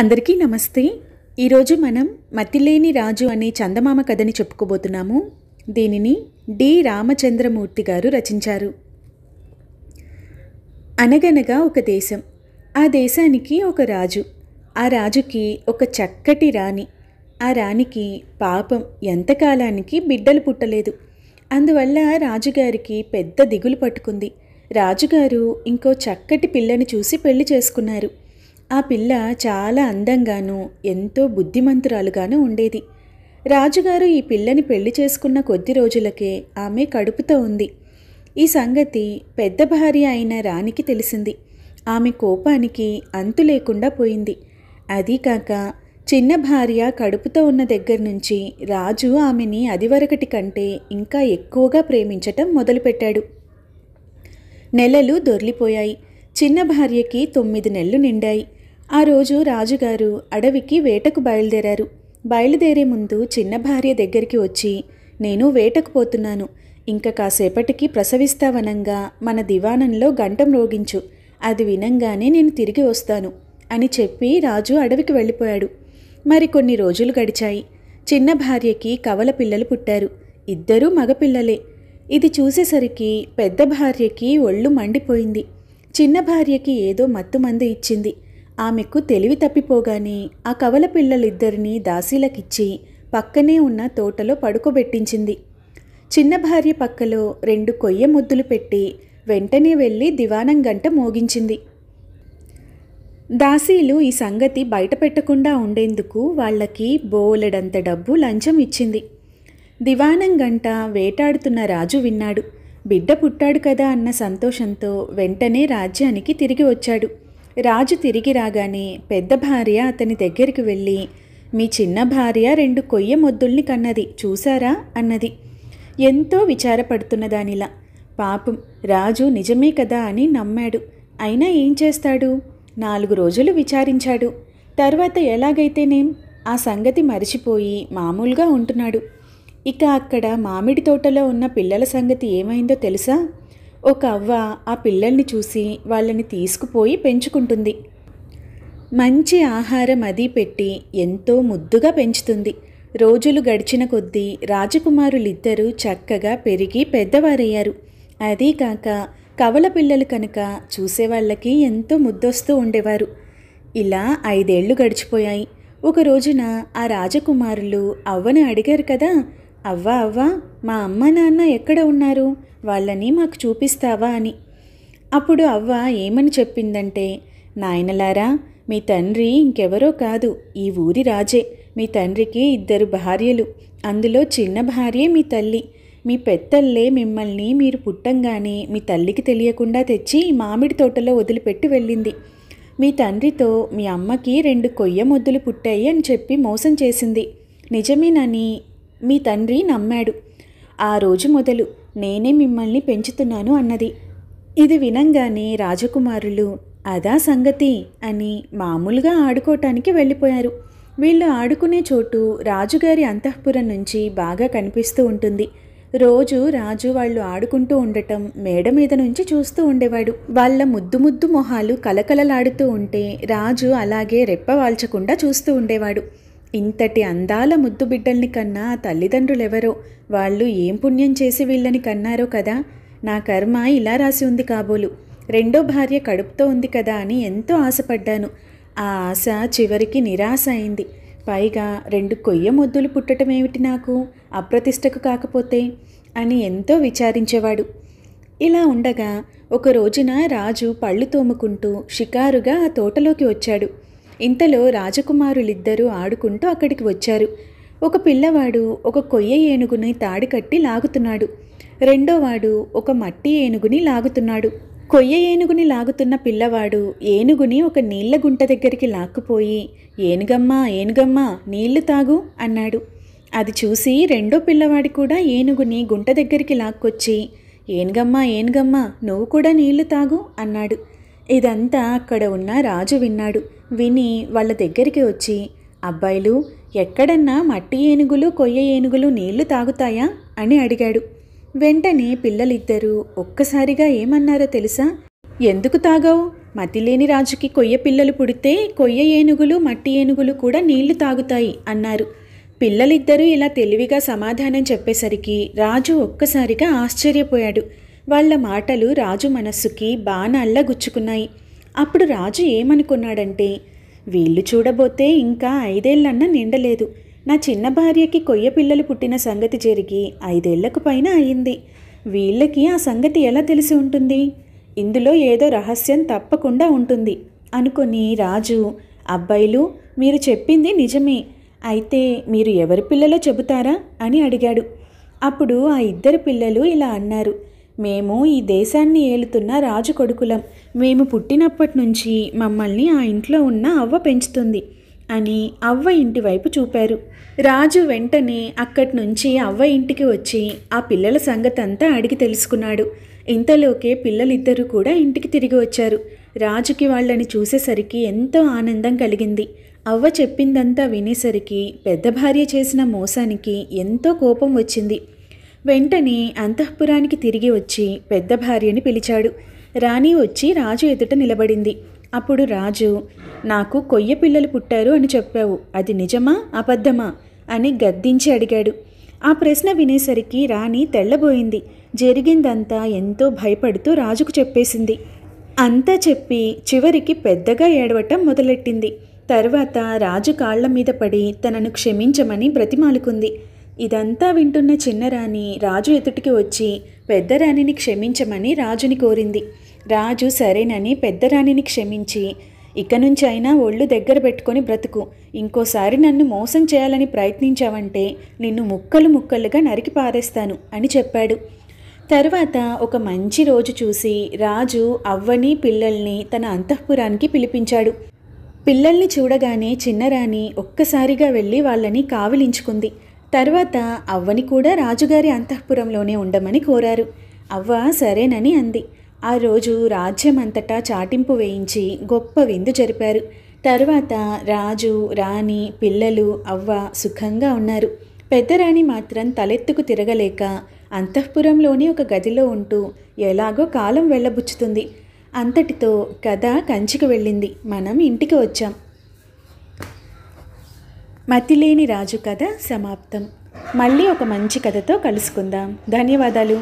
అందరికీ నమస్తే ఈరోజు మనం మతిలేని రాజు అనే చందమామ కథని చెప్పుకోబోతున్నాము దీనిని డి రామచంద్రమూర్తి గారు రచించారు అనగనగా ఒక దేశం ఆ దేశానికి ఒక రాజు ఆ రాజుకి ఒక చక్కటి రాణి ఆ రాణికి పాపం ఎంతకాలానికి బిడ్డలు పుట్టలేదు అందువల్ల రాజుగారికి పెద్ద దిగులు పట్టుకుంది రాజుగారు ఇంకో చక్కటి పిల్లని చూసి పెళ్లి చేసుకున్నారు ఆ పిల్ల చాలా అందంగాను ఎంతో బుద్ధిమంతురాలుగాను ఉండేది రాజుగారు ఈ పిల్లని పెళ్లి చేసుకున్న కొద్ది రోజులకే ఆమె కడుపుతో ఉంది ఈ సంగతి పెద్ద భార్య అయిన రాణికి తెలిసింది ఆమె కోపానికి అంతు లేకుండా పోయింది అదీ కాక చిన్న భార్య కడుపుతో ఉన్న దగ్గర నుంచి రాజు ఆమెని అదివరకటి కంటే ఇంకా ఎక్కువగా ప్రేమించటం మొదలుపెట్టాడు నెలలు దొర్లిపోయాయి చిన్న భార్యకి తొమ్మిది నెలలు నిండాయి ఆ రోజు రాజుగారు అడవికి వేటకు బయలుదేరారు బయలుదేరే ముందు చిన్న భార్య దగ్గరికి వచ్చి నేను వేటకు పోతున్నాను ఇంకా కాసేపటికి ప్రసవిస్తావనంగా మన దివానంలో గంటం రోగించు అది వినంగానే నేను తిరిగి వస్తాను అని చెప్పి రాజు అడవికి వెళ్ళిపోయాడు మరి కొన్ని రోజులు గడిచాయి చిన్న భార్యకి కవల పిల్లలు పుట్టారు ఇద్దరూ మగపిల్లలే ఇది చూసేసరికి పెద్ద భార్యకి ఒళ్ళు మండిపోయింది చిన్న భార్యకి ఏదో మత్తుమందు ఇచ్చింది ఆమెకు తెలివి తప్పిపోగానే ఆ కవల పిల్లలిద్దరినీ దాసీలకిచ్చి పక్కనే ఉన్న తోటలో పడుకోబెట్టించింది చిన్న భార్య పక్కలో రెండు కొయ్య ముద్దులు పెట్టి వెంటనే వెళ్ళి దివానం గంట మోగించింది దాసీలు ఈ సంగతి బయటపెట్టకుండా ఉండేందుకు వాళ్ళకి బోలెడంత డబ్బు లంచం ఇచ్చింది దివానం గంట వేటాడుతున్న రాజు విన్నాడు బిడ్డ పుట్టాడు కదా అన్న సంతోషంతో వెంటనే రాజ్యానికి తిరిగి వచ్చాడు రాజు తిరిగి రాగానే పెద్ద భార్య అతని దగ్గరికి వెళ్ళి మీ చిన్న భార్య రెండు కొయ్య మొద్దుల్ని కన్నది చూసారా అన్నది ఎంతో విచారపడుతున్న దానిలా పాపం రాజు నిజమే కదా అని నమ్మాడు అయినా ఏం చేస్తాడు నాలుగు రోజులు విచారించాడు తర్వాత ఎలాగైతేనేం ఆ సంగతి మరిచిపోయి మామూలుగా ఉంటున్నాడు ఇక అక్కడ మామిడి తోటలో ఉన్న పిల్లల సంగతి ఏమైందో తెలుసా ఒక అవ్వ ఆ పిల్లల్ని చూసి వాళ్ళని తీసుకుపోయి పెంచుకుంటుంది మంచి ఆహారం అది పెట్టి ఎంతో ముద్దుగా పెంచుతుంది రోజులు గడిచిన కొద్దీ రాజకుమారులిద్దరూ చక్కగా పెరిగి పెద్దవారయ్యారు అదీ కాక కవల పిల్లలు కనుక చూసేవాళ్ళకి ఎంతో ముద్దొస్తూ ఉండేవారు ఇలా ఐదేళ్లు గడిచిపోయాయి ఒక రోజున ఆ రాజకుమారులు అవ్వను అడిగారు కదా అవ్వ అవ్వ మా అమ్మ నాన్న ఎక్కడ ఉన్నారు వాళ్ళని మాకు చూపిస్తావా అని అప్పుడు అవ్వ ఏమని చెప్పిందంటే నాయనలారా మీ తండ్రి ఇంకెవరో కాదు ఈ ఊరి రాజే మీ తండ్రికి ఇద్దరు భార్యలు అందులో చిన్న భార్యే మీ తల్లి మీ పెద్దల్లే మిమ్మల్ని మీరు పుట్టంగానే మీ తల్లికి తెలియకుండా తెచ్చి మామిడి తోటలో వదిలిపెట్టి వెళ్ళింది మీ తండ్రితో మీ అమ్మకి రెండు కొయ్య మొద్దులు పుట్టాయి అని చెప్పి మోసం చేసింది నిజమేనని మీ తండ్రి నమ్మాడు ఆ రోజు మొదలు నేనే మిమ్మల్ని పెంచుతున్నాను అన్నది ఇది వినంగానే రాజకుమారులు అదా సంగతి అని మామూలుగా ఆడుకోవటానికి వెళ్ళిపోయారు వీళ్ళు ఆడుకునే చోటు రాజుగారి అంతఃపురం నుంచి బాగా కనిపిస్తూ ఉంటుంది రోజు రాజు వాళ్ళు ఆడుకుంటూ ఉండటం మేడ మీద నుంచి చూస్తూ ఉండేవాడు వాళ్ళ ముద్దు ముద్దు మొహాలు కలకలలాడుతూ ఉంటే రాజు అలాగే రెప్పవాల్చకుండా చూస్తూ ఉండేవాడు ఇంతటి అందాల ముద్దు బిడ్డల్ని కన్నా తల్లిదండ్రులెవరో వాళ్ళు ఏం పుణ్యం చేసి వీళ్ళని కన్నారో కదా నా కర్మ ఇలా రాసి ఉంది కాబోలు రెండో భార్య కడుపుతో ఉంది కదా అని ఎంతో ఆశపడ్డాను ఆ ఆశ చివరికి నిరాశ అయింది పైగా రెండు కొయ్య ముద్దులు పుట్టటమేమిటి నాకు అప్రతిష్టకు కాకపోతే అని ఎంతో విచారించేవాడు ఇలా ఉండగా ఒక రోజున రాజు పళ్ళు తోముకుంటూ షికారుగా ఆ తోటలోకి వచ్చాడు ఇంతలో రాజకుమారులిద్దరూ ఆడుకుంటూ అక్కడికి వచ్చారు ఒక పిల్లవాడు ఒక కొయ్య ఏనుగుని తాడి కట్టి లాగుతున్నాడు రెండోవాడు ఒక మట్టి ఏనుగుని లాగుతున్నాడు కొయ్య ఏనుగుని లాగుతున్న పిల్లవాడు ఏనుగుని ఒక నీళ్ల గుంట దగ్గరికి లాక్కుపోయి ఏనుగమ్మా ఏనుగమ్మా నీళ్లు తాగు అన్నాడు అది చూసి రెండో పిల్లవాడి కూడా ఏనుగుని గుంట దగ్గరికి లాక్కొచ్చి ఏనుగమ్మా ఏనుగమ్మా నువ్వు కూడా నీళ్లు తాగు అన్నాడు ఇదంతా అక్కడ ఉన్న రాజు విన్నాడు విని వాళ్ళ దగ్గరికి వచ్చి అబ్బాయిలు ఎక్కడన్నా మట్టి ఏనుగులు కొయ్య ఏనుగులు నీళ్లు తాగుతాయా అని అడిగాడు వెంటనే పిల్లలిద్దరూ ఒక్కసారిగా ఏమన్నారో తెలుసా ఎందుకు తాగావు మతిలేని రాజుకి కొయ్య పిల్లలు పుడితే కొయ్య ఏనుగులు మట్టి ఏనుగులు కూడా నీళ్లు తాగుతాయి అన్నారు పిల్లలిద్దరూ ఇలా తెలివిగా సమాధానం చెప్పేసరికి రాజు ఒక్కసారిగా ఆశ్చర్యపోయాడు వాళ్ళ మాటలు రాజు మనస్సుకి బాణాల్లా గుచ్చుకున్నాయి అప్పుడు రాజు ఏమనుకున్నాడంటే వీళ్ళు చూడబోతే ఇంకా ఐదేళ్లన్నా నిండలేదు నా చిన్న భార్యకి కొయ్య పిల్లలు పుట్టిన సంగతి జరిగి ఐదేళ్లకు పైన అయింది వీళ్ళకి ఆ సంగతి ఎలా తెలిసి ఉంటుంది ఇందులో ఏదో రహస్యం తప్పకుండా ఉంటుంది అనుకొని రాజు అబ్బాయిలు మీరు చెప్పింది నిజమే అయితే మీరు ఎవరి పిల్లలో చెబుతారా అని అడిగాడు అప్పుడు ఆ ఇద్దరు పిల్లలు ఇలా అన్నారు మేము ఈ దేశాన్ని ఏలుతున్న రాజు కొడుకులం మేము పుట్టినప్పటి నుంచి మమ్మల్ని ఆ ఇంట్లో ఉన్న అవ్వ పెంచుతుంది అని అవ్వ ఇంటి వైపు చూపారు రాజు వెంటనే అక్కడి నుంచి అవ్వ ఇంటికి వచ్చి ఆ పిల్లల సంగతంతా అడిగి తెలుసుకున్నాడు ఇంతలోకే పిల్లలిద్దరూ కూడా ఇంటికి తిరిగి వచ్చారు రాజుకి వాళ్ళని చూసేసరికి ఎంతో ఆనందం కలిగింది అవ్వ చెప్పిందంతా వినేసరికి పెద్ద భార్య చేసిన మోసానికి ఎంతో కోపం వచ్చింది వెంటనే అంతఃపురానికి తిరిగి వచ్చి పెద్ద భార్యని పిలిచాడు రాణి వచ్చి రాజు ఎదుట నిలబడింది అప్పుడు రాజు నాకు కొయ్య పిల్లలు పుట్టారు అని చెప్పావు అది నిజమా అబద్ధమా అని గద్దించి అడిగాడు ఆ ప్రశ్న వినేసరికి రాణి తెల్లబోయింది జరిగిందంతా ఎంతో భయపడుతూ రాజుకు చెప్పేసింది అంతా చెప్పి చివరికి పెద్దగా ఏడవటం మొదలెట్టింది తర్వాత రాజు కాళ్ల మీద పడి తనను క్షమించమని బ్రతిమాలుకుంది ఇదంతా వింటున్న చిన్నరాణి రాజు ఎదుటికి వచ్చి పెద్దరాణిని క్షమించమని రాజుని కోరింది రాజు సరేనని పెద్దరాణిని క్షమించి ఇక నుంచి అయినా ఒళ్ళు దగ్గర పెట్టుకొని బ్రతుకు ఇంకోసారి నన్ను మోసం చేయాలని ప్రయత్నించావంటే నిన్ను ముక్కలు ముక్కలుగా నరికి పారేస్తాను అని చెప్పాడు తర్వాత ఒక మంచి రోజు చూసి రాజు అవ్వని పిల్లల్ని తన అంతఃపురానికి పిలిపించాడు పిల్లల్ని చూడగానే చిన్నరాణి ఒక్కసారిగా వెళ్ళి వాళ్ళని కావిలించుకుంది తర్వాత అవ్వని కూడా రాజుగారి అంతఃపురంలోనే ఉండమని కోరారు అవ్వ సరేనని అంది ఆ రోజు రాజ్యం అంతటా చాటింపు వేయించి గొప్ప విందు జరిపారు తర్వాత రాజు రాణి పిల్లలు అవ్వ సుఖంగా ఉన్నారు పెద్దరాణి మాత్రం తలెత్తుకు తిరగలేక అంతఃపురంలోని ఒక గదిలో ఉంటూ ఎలాగో కాలం వెళ్ళబుచ్చుతుంది అంతటితో కథ కంచికి వెళ్ళింది మనం ఇంటికి వచ్చాం మతిలేని రాజు కథ సమాప్తం మళ్ళీ ఒక మంచి కథతో కలుసుకుందాం ధన్యవాదాలు